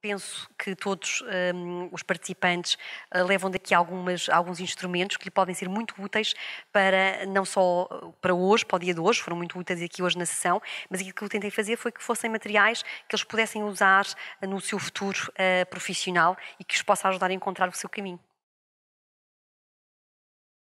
Penso que todos um, os participantes uh, levam daqui algumas, alguns instrumentos que lhe podem ser muito úteis para não só eh, para hoje, para o dia de hoje, foram muito úteis aqui hoje na sessão, mas aquilo que eu tentei fazer foi que fossem materiais que eles pudessem usar no seu futuro uh, profissional e que os possa ajudar a encontrar o seu caminho.